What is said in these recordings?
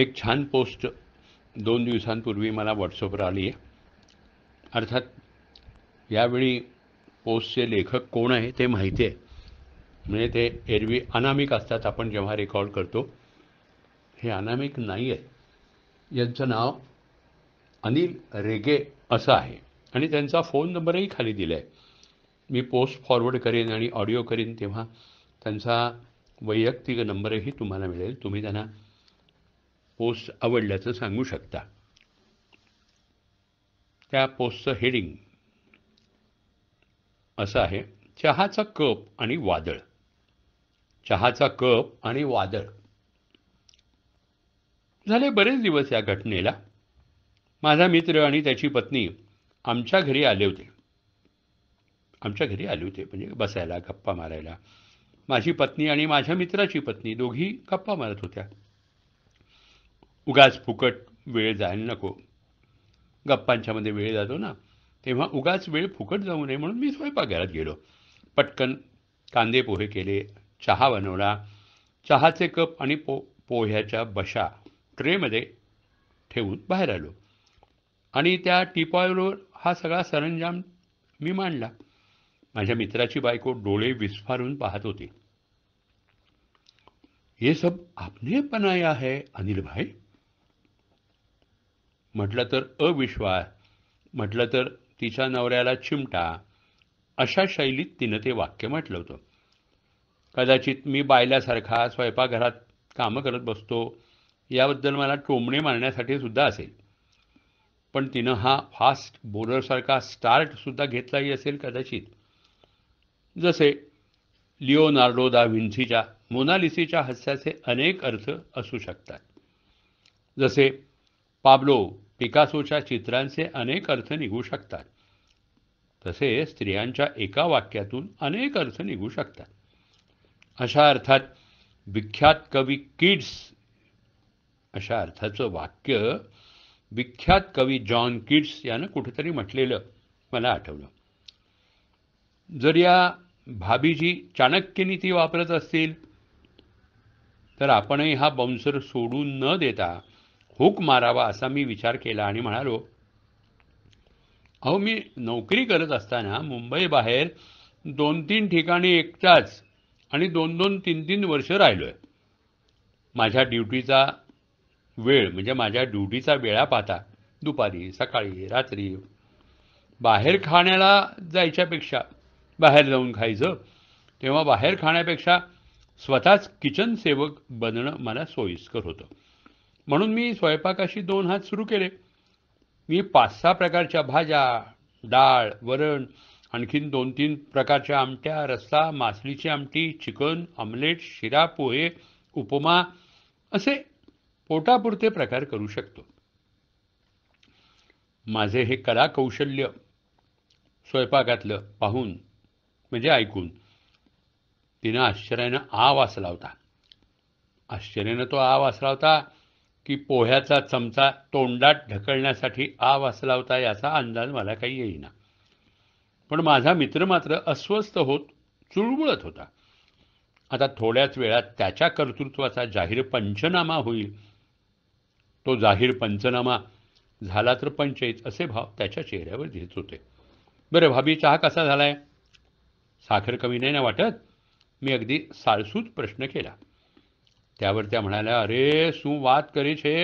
एक छान पोस्ट दोन दिवसांपूर्वी मला व्हॉट्सअपवर आली आहे अर्थात यावेळी पोस्टचे लेखक कोण आहे ते माहिती आहे म्हणजे ते एरवी अनामिक असतात आपण जेव्हा रेकॉर्ड करतो हे अनामिक नाही आहे यांचं नाव अनिल रेगे असं आहे आणि त्यांचा फोन नंबरही खाली दिला आहे मी पोस्ट फॉरवर्ड करेन आणि ऑडिओ करेन तेव्हा त्यांचा वैयक्तिक नंबरही तुम्हाला मिळेल तुम्ही त्यांना पोस्ट आवडल्याचं सांगू शकता त्या पोस्टचं हेडिंग असं आहे चहाचा कप आणि वादळ चहाचा कप आणि वादळ झाले बरेच दिवस या घटनेला माझा मित्र आणि त्याची पत्नी आमच्या घरी आले होते आमच्या घरी आले होते म्हणजे बसायला गप्पा मारायला माझी पत्नी आणि माझ्या मित्राची पत्नी दोघी गप्पा मारत होत्या उगाच फुकट वेळ जायला नको गप्पांच्यामध्ये वेळ जातो ना तेव्हा उगाच वेळ फुकट जाऊ नये म्हणून मी स्वयंपाकघरात गेलो पटकन कांदे पोहे केले चहा बनवला चहाचे कप आणि पो पोह्याच्या बशा ट्रेमध्ये ठेवून बाहेर आलो आणि त्या टिपॉयवर हा सगळा सरंजाम मी मांडला माझ्या मित्राची बायको डोळे विस्फारून पाहत होती हे सब आपने बनाया है अनिल भाई म्हटलं तर अविश्वास म्हटलं तर तिच्या नवऱ्याला चिमटा अशा शैलीत तिनं ते वाक्य म्हटलं होतं कदाचित मी बायल्यासारखा स्वयंपाकघरात कामं करत बसतो याबद्दल मला टोमणे मारण्यासाठी सुद्धा असेल पण तिनं हा फास्ट स्टार्ट स्टार्टसुद्धा घेतलाही असेल कदाचित जसे लिओनार्डो दा विन्सीच्या मोनालिसीच्या हास्याचे अनेक अर्थ असू शकतात जसे पाब्लो पिकासोच्या चित्रांचे अनेक अर्थ निघू शकतात तसे स्त्रियांच्या एका वाक्यातून अनेक अर्थ निघू शकतात अशा अर्थात विख्यात कवी किड्स अशा अर्थाचं वाक्य विख्यात कवी जॉन किड्स यानं कुठेतरी म्हटलेलं मला आठवलं जर या चाणक्य नीती वापरत असतील तर आपणही हा बंसर सोडून न देता हुक मारावा असा मी विचार केला आणि म्हणालो अहो मी नोकरी करत असताना मुंबईबाहेर दोन तीन ठिकाणी एकटाच आणि दोन दोन तीन तीन वर्ष राहिलो आहे माझ्या ड्युटीचा वेळ म्हणजे माझ्या ड्युटीचा वेळा पाहता दुपारी सकाळी रात्री बाहेर खाण्याला जायच्यापेक्षा बाहेर जाऊन खायचं तेव्हा बाहेर खाण्यापेक्षा स्वतःच किचन सेवक बनणं मला सोयीस्कर होतं म्हणून मी स्वयंपाकाशी दोन हात सुरू केले मी पाच सहा प्रकारच्या भाज्या डाळ वरण आणखीन दोन तीन प्रकारच्या आमट्या रस्सा मासलीची आमटी चिकन ऑमलेट शिरा पोहे उपमा असे पोटापुरते प्रकार करू शकतो माझे हे कला कौशल्य स्वयंपाकातलं पाहून म्हणजे ऐकून तिनं आश्चर्यानं आ वाचला होता आश्चर्यानं तो आ वाचला होता की पोह्याचा चमचा तोंडात ढकलण्यासाठी आ होता याचा अंदाज मला काही येईना पण माझा मित्र मात्र अस्वस्थ होत चुळबुळत होता आता थोड्याच वेळात त्याच्या कर्तृत्वाचा जाहीर पंचनामा होईल तो जाहीर पंचनामा झाला तर पंचयत असे भाव त्याच्या चेहऱ्यावर दिसत होते बरं भाभी चहा कसा झालाय साखर कमी नाही ना वाटत मी अगदी साळसूत प्रश्न केला ત્યાં ત્યાં म्हणाल्या अरे શું વાત કરી છે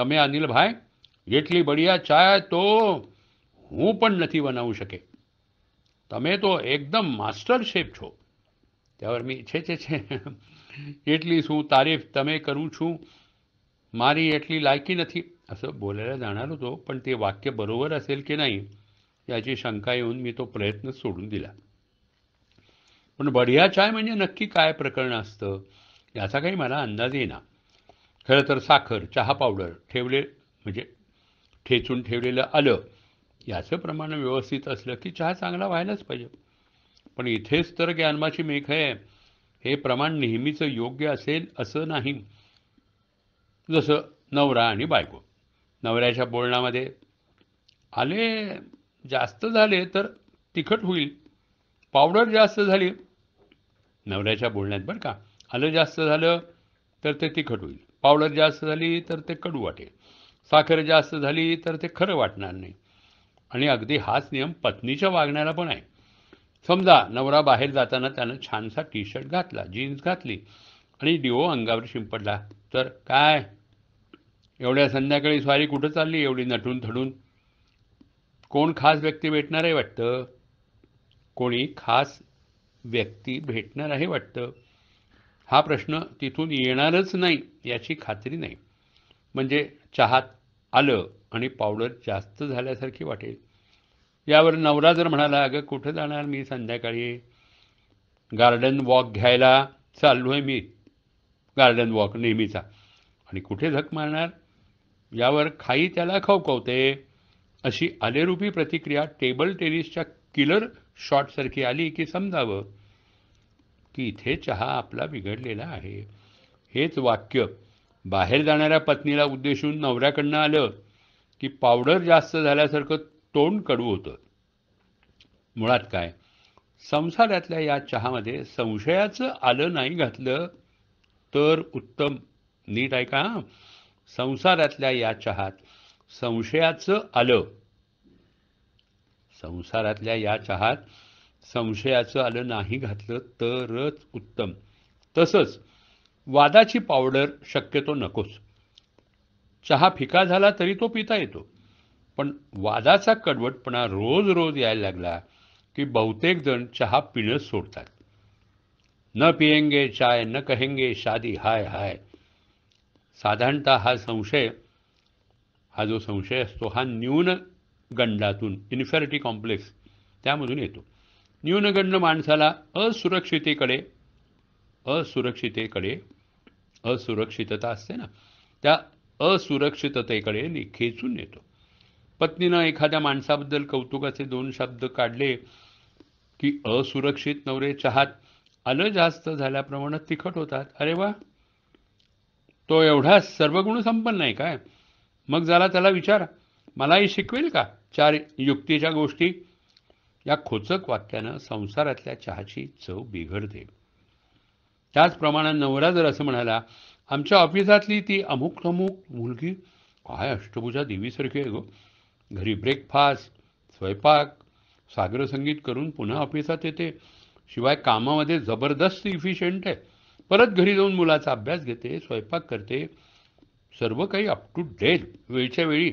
તમે અનિલભાઈ જેટલી બળિયા ચાય તો હું પણ નથી બનાવી શકે તમે તો એકદમ માસ્ટર શેફ છો ત્યાં મેં છે છે છે એટલી શું તારીફ તમે કરું છું મારી એટલી લાયકી નથી असं बोलायला जाणार होतो पण ते वाक्य बरोबर असेल की नाही याची शंका येऊन मी तो प्रयत्न सोडून दिला पण बढिया चाय म्हणजे नक्की काय प्रकरण असतं याचा काही मला अंदाज येईना खरं तर साखर चहा पावडर ठेवले म्हणजे ठेचून ठेवलेलं आलं याचं प्रमाण व्यवस्थित असलं की चहा चांगला व्हायलाच पाहिजे पण इथेच तर ज्ञानमाची मेघ आहे हे प्रमाण नेहमीचं योग्य असेल असं नाही जसं नवरा आणि बायको नवऱ्याच्या बोलण्यामध्ये आले जास्त झाले तर तिखट होईल पावडर जास्त झाली नवऱ्याच्या बोलण्यात बरं का आलं जास्त झालं तर ते तिखट होईल पावडर जास्त झाली तर ते कडू वाटेल साखर जास्त झाली तर ते खरं वाटणार नाही आणि अगदी हाच नियम पत्नीच्या वागण्याला पण आहे समजा नवरा बाहेर जाताना त्यानं छानसा टी शर्ट घातला जीन्स घातली आणि डिओ अंगावर शिंपडला तर काय एवढ्या संध्याकाळी स्वारी कुठं चालली एवढी नटून थडून कोण खास व्यक्ती भेटणार आहे वाटतं कोणी खास व्यक्ती भेटणार आहे वाटतं हा प्रश्न तिथून येणारच नाही याची खात्री नाही म्हणजे चहात आलं आणि पावडर जास्त झाल्यासारखी वाटेल यावर नवरा जर म्हणाला अगं कुठं जाणार मी संध्याकाळी गार्डन वॉक घ्यायला चाललो आहे मी गार्डन वॉक नेहमीचा आणि कुठे धक मारणार यावर खाई त्याला खवखवते अशी आलेरूपी प्रतिक्रिया टेबल टेनिसच्या किलर शॉटसारखी आली की समजावं की इथे चहा आपला बिघडलेला आहे हेच वाक्य बाहेर जाणाऱ्या पत्नीला उद्देशून नवऱ्याकडनं आलं की पावडर जास्त झाल्यासारखं तोंड कडू होतं मुळात काय संसारातल्या या चहामध्ये संशयाचं आलं नाही घातलं तर उत्तम नीट आहे का संसारातल्या या चहात संशयाचं आलं संसारातल्या या चहात संशयाचं आलं नाही घातलं तरच उत्तम तसंच वादाची पावडर शक्यतो नकोच चहा फिका झाला तरी तो पिता येतो पण वादाचा कडवटपणा रोज रोज यायला लागला की बहुतेक जण चहा पिणं सोडतात न पियेंगे चाय न कहेंगे शादी हाय हाय साधारणतः हा संशय हा जो संशय असतो हा न्यून गंडातून इन्फेरिटी कॉम्प्लेक्स त्यामधून येतो न्यूनगंड माणसाला असुरक्षितेकडे असुरक्षितेकडे असुरक्षितता असते ना त्या असुरक्षिततेकडे खेचून येतो पत्नीनं एखाद्या माणसाबद्दल कौतुकाचे दोन शब्द काढले की असुरक्षित नवरे चहात आलं जास्त झाल्याप्रमाणे तिखट होतात अरे वा तो एवढा सर्वगुण संपन्न आहे काय मग झाला त्याला विचारा मलाही शिकवेल का चार युक्तीच्या गोष्टी या खोचक वाक्यानं संसारातल्या चहाची चव बिघडते त्याचप्रमाणे नवरा जर असं म्हणाला आमच्या ऑफिसातली ती अमुक अमुक मुलगी काय अष्टभुजा देवीसारखी आहे गो घरी ब्रेकफास्ट स्वयंपाक सागरसंगीत करून पुन्हा ऑफिसात येते शिवाय कामामध्ये जबरदस्त इफिशियंट आहे परत घरी जाऊन मुलाचा अभ्यास घेते स्वयंपाक करते सर्व काही अप टू डेट वेळच्या वेळी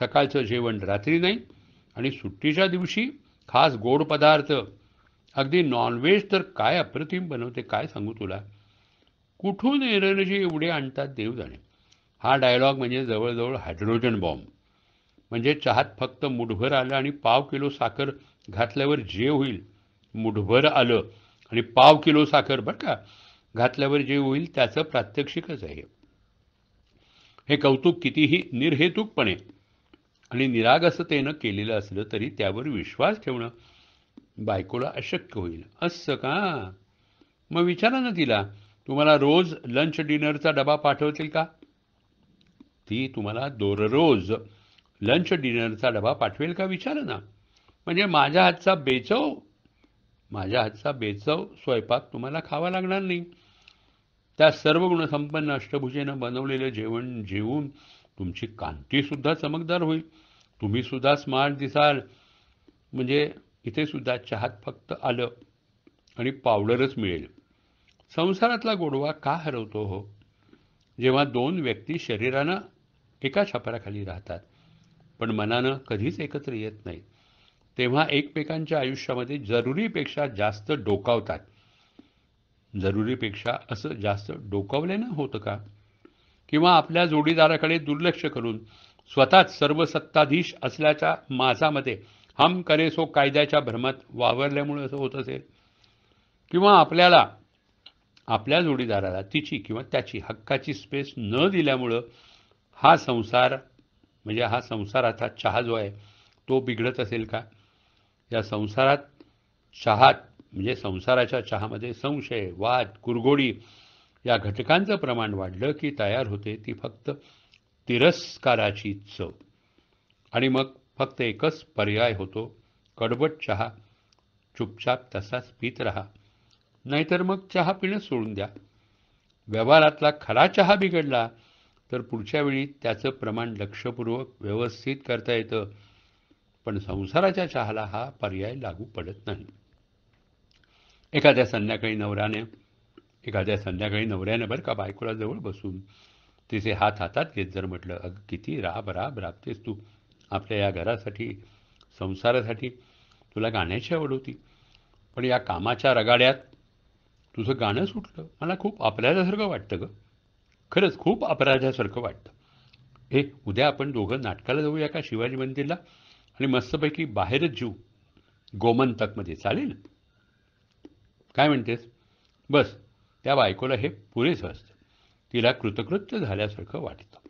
सकाळचं जेवण रात्री नाही आणि सुट्टीच्या दिवशी खास गोड पदार्थ अगदी नॉनव्हेज तर काय अप्रतिम बनवते काय सांगू तुला कुठून एनर्जी एवढे आणतात देव जाणे हा डायलॉग म्हणजे जवळजवळ हायड्रोजन बॉम्ब म्हणजे चहात फक्त मुठभर आलं आणि पाव किलो साखर घातल्यावर जे होईल मुठभर आलं आणि पाव किलो साखर बरं का घातल्यावर जे होईल त्याचं प्रात्यक्षिकच आहे हे कौतुक कितीही निर्हेतुकपणे आणि निरागसतेनं केलेलं असलं तरी त्यावर विश्वास ठेवणं बायकोला अशक्य होईल असं का मग विचारा ना तिला तुम्हाला रोज लंच डिनरचा डबा पाठवतील का ती तुम्हाला दररोज लंच डिनरचा डबा पाठवेल का विचारा ना म्हणजे माझ्या हातचा बेचव माझ्या हातचा बेचव स्वयंपाक तुम्हाला खावा लागणार नाही त्या सर्व गुणसंपन्न अष्टभुजेनं बनवलेलं जेवण जेवून तुमची कांती सुद्धा चमकदार होईल तुम्ही सुद्धा स्मार्ट दिसाल म्हणजे इथे सुद्धा चहात फक्त आलं आणि पावडरच मिळेल संसारातला गोडवा का हरवतो हो जेव्हा दोन व्यक्ती शरीरानं एका छापराखाली राहतात पण मनानं कधीच एकत्र येत नाही तेव्हा एकमेकांच्या आयुष्यामध्ये जरुरीपेक्षा जास्त डोकावतात जरुरीपेक्षा असं जास्त डोकावल्यानं होतं का किंवा आपल्या जोडीदाराकडे दुर्लक्ष करून स्वतःच सर्व सत्ताधीश असल्याच्या माझामध्ये हम करेसो कायद्याच्या भ्रमात वावरल्यामुळे असं होत असेल किंवा आपल्याला आपल्या जोडीदाराला तिची किंवा त्याची हक्काची स्पेस न दिल्यामुळं हा संसार म्हणजे हा संसाराचा चहा जो आहे तो बिघडत असेल का या संसारात चहात म्हणजे संसाराच्या चहामध्ये संशय वाद कुरघोडी या घटकांचं प्रमाण वाढलं की तयार होते ती फक्त तिरस्काराची चव आणि मग फक्त एकच पर्याय होतो कडबट चहा चुपचाप तसाच पित राहा नाहीतर मग चहा पिणं सोडून द्या व्यवहारातला खरा चहा बिघडला तर पुढच्या वेळी त्याचं प्रमाण लक्षपूर्वक व्यवस्थित करता येतं पण संसाराच्या चहाला हा पर्याय लागू पडत नाही एखाद्या संध्याकाळी नवऱ्याने एखाद्या संध्याकाळी नवऱ्याने बरं का बायकोला जवळ बसून तिचे हात हातात घेत जर म्हटलं अग किती राब राब राबतेस तू आपल्या या घरासाठी संसारासाठी तुला गाण्याची आवड होती पण या कामाच्या रगाड्यात तुझं गाणं सुटलं मला खूप अपराधासारखं वाटतं ग खरंच खूप अपराधासारखं वाटतं हे उद्या आपण दोघं नाटकाला जाऊया का शिवाजी मंदिरला आणि मस्तपैकी बाहेरच जीव गोमंतकमध्ये चालेल काय म्हणतेस बस त्या बायकोला हे पुरेसं असतं तिला कृतकृत्य झाल्यासारखं वाटतं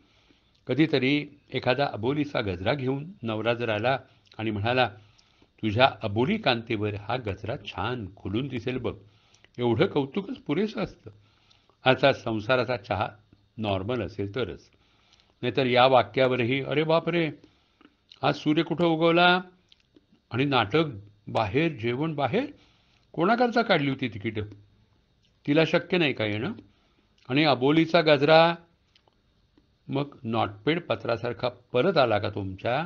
कधीतरी एखादा अबोलीचा गजरा घेऊन नवरा जर आला आणि म्हणाला तुझ्या अबोली कांतीवर हा गजरा छान खुलून दिसेल बघ एवढं कौतुकच पुरेसं असतं आता संसाराचा चहा नॉर्मल असेल तरच नाहीतर या वाक्यावरही अरे बापरे आज सूर्य कुठं उगवला आणि नाटक बाहेर जेवण बाहेर कोणाकरता काढली होती तिकीटं तिला शक्य नाही का येणं आणि अबोलीचा गजरा मग नॉटपेड पत्रासारखा परत आला का तुमच्या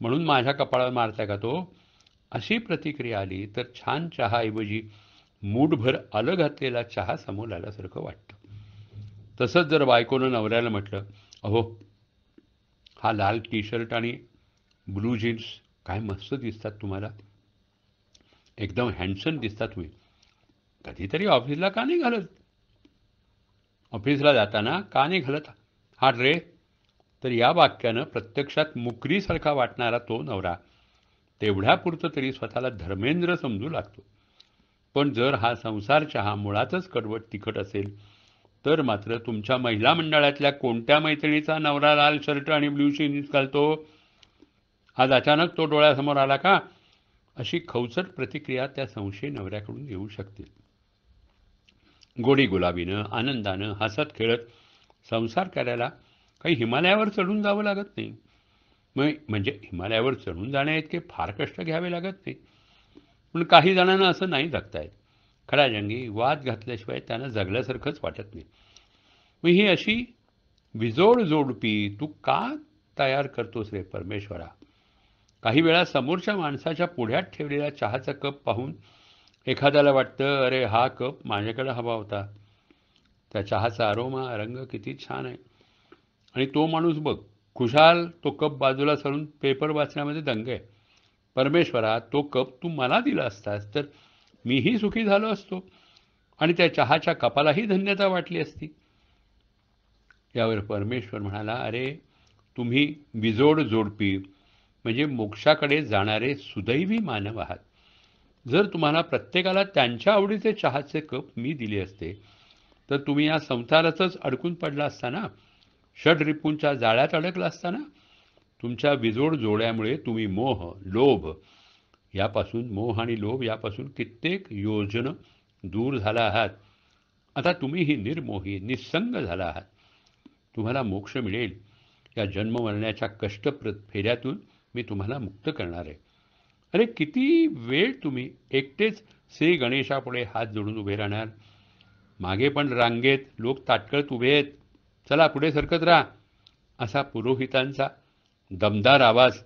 म्हणून माझ्या कपाळावर मारताय का तो अशी प्रतिक्रिया आली तर छान चहाऐवजी मूठभर आलं घातलेला चहा समोर आल्यासारखं वाटतं तसंच जर बायकोनं नवऱ्याला म्हटलं अहो हा लाल टी शर्ट आणि ब्लू जीन्स काय मस्त दिसतात तुम्हाला एकदम हँडसम दिसतात तुम्ही कधीतरी ऑफिसला का नाही घालत ऑफिसला जाताना का नाही घालत हा ड्रेस तर या वाक्यानं प्रत्यक्षात मुकरीसारखा वाटणारा तो नवरा तेवढ्यापुरतं तरी स्वतःला धर्मेंद्र समजू लागतो पण जर हा संसार चहा मुळातच कडवट तिखट असेल तर मात्र तुमच्या महिला मंडळातल्या कोणत्या मैत्रिणीचा नवरा लाल शर्ट आणि ब्ल्यू जीन्स घालतो आज अचानक तो डोळ्यासमोर आला का अशी खवचट प्रतिक्रिया त्या संशय नवऱ्याकडून येऊ शकतील गोडी गुलाबीनं आनंदानं हसत खेळत संसार करायला काही हिमालयावर चढून जावं लागत नाही मग म्हणजे हिमालयावर चढून जाण्याइतके फार कष्ट घ्यावे लागत नाही पण काही जणांना असं नाही जगतायत खरा जंगी वाद घातल्याशिवाय त्यांना जगल्यासारखंच वाटत नाही मग ही अशी विजोड जोडपी तू का तयार करतोस रे परमेश्वरा काही वेळा समोरच्या माणसाच्या पुढ्यात ठेवलेला चहाचा कप पाहून एखाद्याला वाटतं अरे हा कप माझ्याकडे हवा होता त्या चहाचा आरोमा रंग किती छान आहे आणि तो माणूस बघ खुशाल तो कप बाजूला सरून पेपर वाचण्यामध्ये दंग आहे परमेश्वरा तो कप तू मला दिला असतास तर मीही सुखी झालो असतो आणि त्या चहाच्या कपालाही धन्यता वाटली असती यावर परमेश्वर म्हणाला अरे तुम्ही विजोड जोडपी म्हणजे मोक्षाकडे जाणारे सुदैवी मानव आहात जर तुम्हाला प्रत्येकाला त्यांच्या आवडीचे चहाचे कप मी दिले असते तर तुम्ही या संसारातच अडकून पडला असताना षड रिपूंच्या जाळ्यात अडकला असताना तुमच्या विजोड जोड्यामुळे तुम्ही मोह लोभ यापासून मोह आणि लोभ यापासून कित्येक योजन दूर झाला आहात आता तुम्हीही निर्मोही निस्संग झाला आहात तुम्हाला मोक्ष मिळेल या जन्ममरण्याच्या कष्ट फेऱ्यातून मी तुम्हाला मुक्त करणार आहे अरे किती वेळ तुम्ही एकटेच श्री गणेशापुढे हात जोडून उभे राहणार मागे पण रांगेत लोक ताटकळत उभे आहेत चला पुढे सरकत राहा असा पुरोहितांचा दमदार आवाज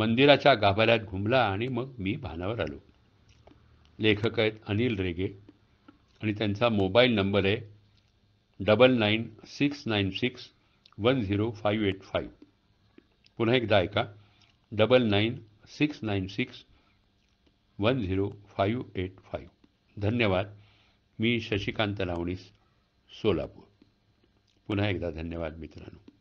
मंदिराच्या गाभाऱ्यात घुमला आणि मग मी भानावर आलो लेखक आहेत अनिल रेगे आणि त्यांचा मोबाईल नंबर आहे double nine six nine six one zero five eight five पुन्हा एकदा ऐका double nine six nine six one zero five eight five धन्यवाद मी शशिकांत लावणीस सोलापूर पुन्हा एकदा धन्यवाद मित्रांनो